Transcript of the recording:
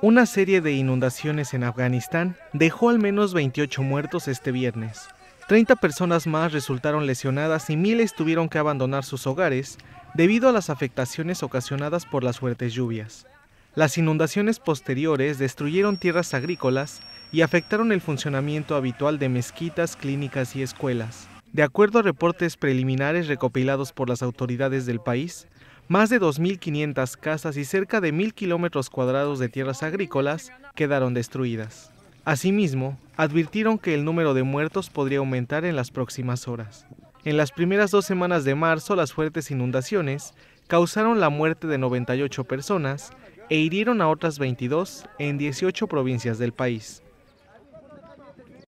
Una serie de inundaciones en Afganistán dejó al menos 28 muertos este viernes. 30 personas más resultaron lesionadas y miles tuvieron que abandonar sus hogares debido a las afectaciones ocasionadas por las fuertes lluvias. Las inundaciones posteriores destruyeron tierras agrícolas y afectaron el funcionamiento habitual de mezquitas, clínicas y escuelas. De acuerdo a reportes preliminares recopilados por las autoridades del país, más de 2.500 casas y cerca de 1.000 kilómetros cuadrados de tierras agrícolas quedaron destruidas. Asimismo, advirtieron que el número de muertos podría aumentar en las próximas horas. En las primeras dos semanas de marzo, las fuertes inundaciones causaron la muerte de 98 personas e hirieron a otras 22 en 18 provincias del país.